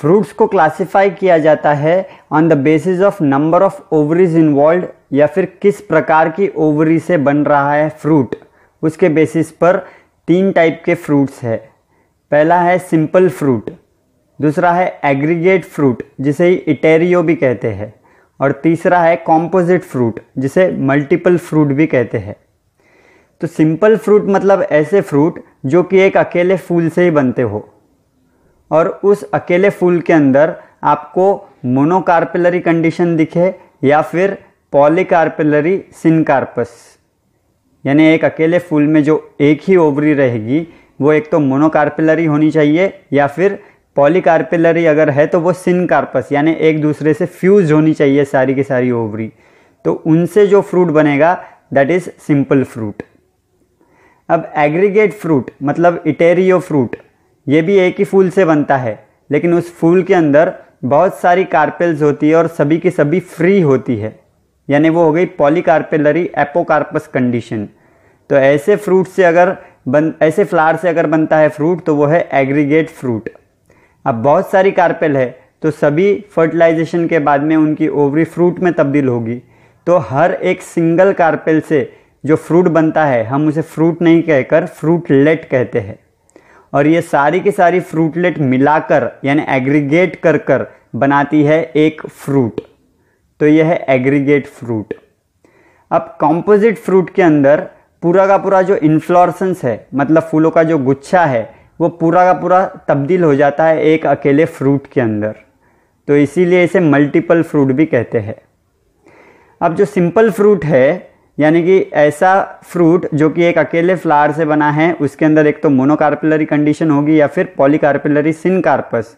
fruits को classify किया जाता है on the basis of number of ovaries involve या फिर किस प्रकार की ओवरी से बन रहा है फ्रूट उसके बेसिस पर तीन टाइप के फ्रूट्स है पहला है सिंपल फ्रूट दूसरा है एग्रीगेट फ्रूट जिसे इटेरियो भी कहते हैं और तीसरा है कॉम्पोजिट फ्रूट जिसे मल्टीपल फ्रूट भी कहते हैं तो सिंपल फ्रूट मतलब ऐसे फ्रूट जो कि एक अकेले फूल से ही बनते हो और उस अकेले फूल के अंदर आपको मोनोकार्पेलरी कंडीशन दिखे या फिर पॉलीकार्पेलरी सिनकार्पस यानी एक अकेले फूल में जो एक ही ओवरी रहेगी वो एक तो मोनोकार्पेलरी होनी चाहिए या फिर पॉलीकार्पेलरी अगर है तो वो सिनकार्पस यानी एक दूसरे से फ्यूज होनी चाहिए सारी की सारी ओवरी तो उनसे जो फ्रूट बनेगा दैट इज़ सिंपल फ्रूट अब एग्रीगेट फ्रूट मतलब इटेरियो फ्रूट ये भी एक ही फूल से बनता है लेकिन उस फूल के अंदर बहुत सारी कार्पेल्स होती है और सभी की सभी फ्री होती है यानी वो हो गई पॉलीकार्पेलरी एपोकार्पस कंडीशन तो ऐसे फ्रूट से अगर बन ऐसे फ्लावर से अगर बनता है फ्रूट तो वो है एग्रीगेट फ्रूट अब बहुत सारी कार्पेल है तो सभी फर्टिलाइजेशन के बाद में उनकी ओवरी फ्रूट में तब्दील होगी तो हर एक सिंगल कार्पेल से जो फ्रूट बनता है हम उसे फ्रूट नहीं कहकर फ्रूटलेट कहते हैं और ये सारी की सारी फ्रूटलेट मिलाकर यानी एग्रीगेट कर कर बनाती है एक फ्रूट तो यह है एग्रीगेट फ्रूट अब कॉम्पोजिट फ्रूट के अंदर पूरा का पूरा जो इन्फ्लोरसेंस है मतलब फूलों का जो गुच्छा है वो पूरा का पूरा तब्दील हो जाता है एक अकेले फ्रूट के अंदर तो इसीलिए इसे मल्टीपल फ्रूट भी कहते हैं अब जो सिंपल फ्रूट है यानी कि ऐसा फ्रूट जो कि एक अकेले फ्लावर से बना है उसके अंदर एक तो मोनोकार्पिलरी कंडीशन होगी या फिर पॉलीकार्पिलरी सिनकार्पस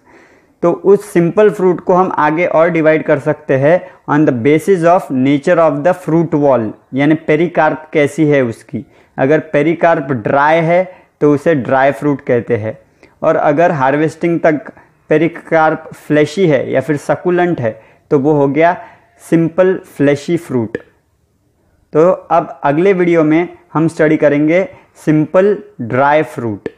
तो उस सिंपल फ्रूट को हम आगे और डिवाइड कर सकते हैं on the basis of nature of the fruit wall यानी पेरिकार्प कैसी है उसकी अगर पेरिकार्प ड्राई है तो उसे ड्राई फ्रूट कहते हैं और अगर हार्वेस्टिंग तक पेरिकार्प फ्लैशी है या फिर सकुलेंट है तो वो हो गया सिंपल फ्लैशी फ्रूट तो अब अगले वीडियो में हम स्टडी करेंगे सिंपल ड्राई फ्रूट